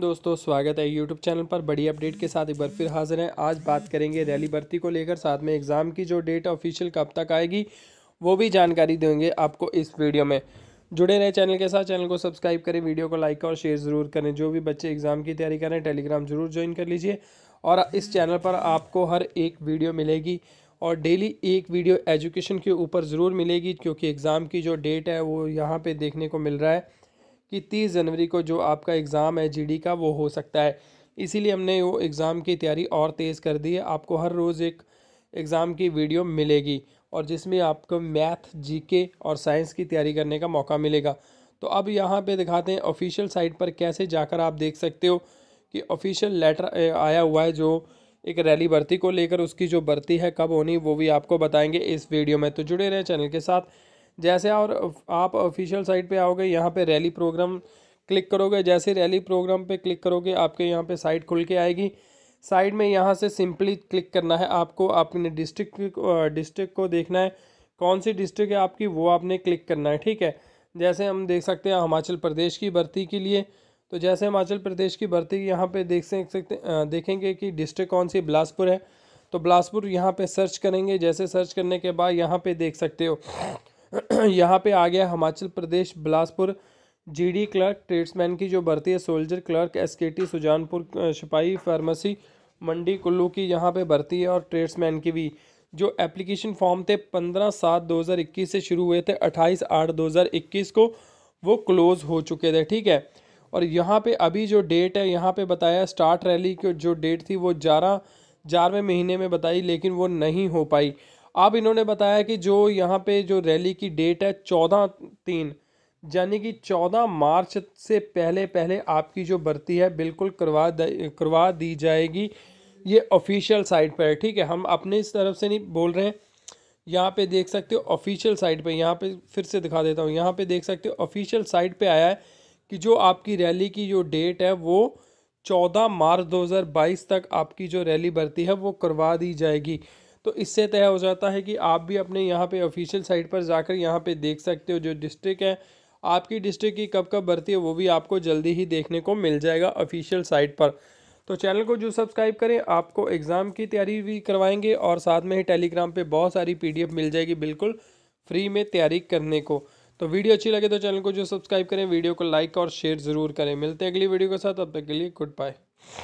दोस्तों स्वागत है यूट्यूब चैनल पर बड़ी अपडेट के साथ एक बार फिर हाजिर हैं आज बात करेंगे रैली भर्ती को लेकर साथ में एग्ज़ाम की जो डेट ऑफिशियल कब तक आएगी वो भी जानकारी देंगे आपको इस वीडियो में जुड़े रहे चैनल के साथ चैनल को सब्सक्राइब करें वीडियो को लाइक और शेयर ज़रूर करें जो भी बच्चे एग्ज़ाम की तैयारी करें टेलीग्राम ज़रूर ज्वाइन कर लीजिए और इस चैनल पर आपको हर एक वीडियो मिलेगी और डेली एक वीडियो एजुकेशन के ऊपर ज़रूर मिलेगी क्योंकि एग्ज़ाम की जो डेट है वो यहाँ पर देखने को मिल रहा है कि तीस जनवरी को जो आपका एग्ज़ाम है जीडी का वो हो सकता है इसीलिए हमने वो एग्ज़ाम की तैयारी और तेज़ कर दी है आपको हर रोज़ एक एग्ज़ाम की वीडियो मिलेगी और जिसमें आपको मैथ जीके और साइंस की तैयारी करने का मौका मिलेगा तो अब यहाँ पे दिखाते हैं ऑफिशियल साइट पर कैसे जाकर आप देख सकते हो कि ऑफिशियल लेटर आया हुआ है जो एक रैली भर्ती को लेकर उसकी जो भर्ती है कब होनी वो भी आपको बताएंगे इस वीडियो में तो जुड़े रहें चैनल के साथ जैसे और आप ऑफिशियल साइट पे आओगे यहाँ पे रैली प्रोग्राम क्लिक करोगे जैसे रैली प्रोग्राम पे क्लिक करोगे आपके यहाँ पे साइट खुल के आएगी साइड में यहाँ से सिंपली क्लिक करना है आपको आपने डिस्ट्रिक्ट डिस्ट्रिक्ट को देखना है कौन सी डिस्ट्रिक्ट है आपकी वो आपने क्लिक करना है ठीक है जैसे हम देख सकते हैं हिमाचल प्रदेश की भर्ती के लिए तो जैसे हिमाचल प्रदेश की भर्ती यहाँ पे देख सकते देखेंगे कि डिस्ट्रिक्ट कौन सी बिलासपुर है तो बिलासपुर यहाँ पे सर्च करेंगे जैसे सर्च करने के बाद यहाँ पे देख सकते हो यहाँ पे आ गया Himachal Pradesh Bilaspur GD clerk tradesman की जो भर्ती है सोल्जर क्लर्क एसकेटी सुजानपुर सिपाही फार्मेसी मंडी कुल्लू की यहाँ पे भर्ती है और ट्रेड्समैन की भी जो एप्लीकेशन फॉर्म थे पंद्रह सात दो हज़ार इक्कीस से शुरू हुए थे अट्ठाईस आठ दो हज़ार इक्कीस को वो क्लोज़ हो चुके थे ठीक है और यहाँ पे अभी जो डेट है यहाँ पे बताया स्टार्ट रैली की जो डेट थी वो ग्यारह ग्यारहवें महीने में बताई लेकिन वो नहीं हो पाई अब इन्होंने बताया कि जो यहाँ पे जो रैली की डेट है चौदह तीन यानी कि चौदह मार्च से पहले पहले आपकी जो भर्ती है बिल्कुल करवा करवा दी जाएगी ये ऑफिशियल साइट पर है ठीक है हम अपने इस तरफ से नहीं बोल रहे हैं यहाँ पे देख सकते हो ऑफिशियल साइट पे यहाँ पे फिर से दिखा देता हूँ यहाँ पे देख सकते हो ऑफिशियल साइट पे आया है कि जो आपकी रैली की जो डेट है वो चौदह मार्च बाईस तक आपकी जो रैली भर्ती है वो करवा दी जाएगी तो इससे तय हो जाता है कि आप भी अपने यहाँ पे ऑफिशियल साइट पर जाकर यहाँ पे देख सकते हो जो डिस्ट्रिक्ट है आपकी डिस्ट्रिक्ट की कब कब भर्ती है वो भी आपको जल्दी ही देखने को मिल जाएगा ऑफिशियल साइट पर तो चैनल को जो सब्सक्राइब करें आपको एग्ज़ाम की तैयारी भी करवाएंगे और साथ में ही टेलीग्राम पर बहुत सारी पी मिल जाएगी बिल्कुल फ्री में तैयारी करने को तो वीडियो अच्छी लगे तो चैनल को जो सब्सक्राइब करें वीडियो को लाइक और शेयर ज़रूर करें मिलते हैं अगली वीडियो के साथ अब तक के लिए गुड बाय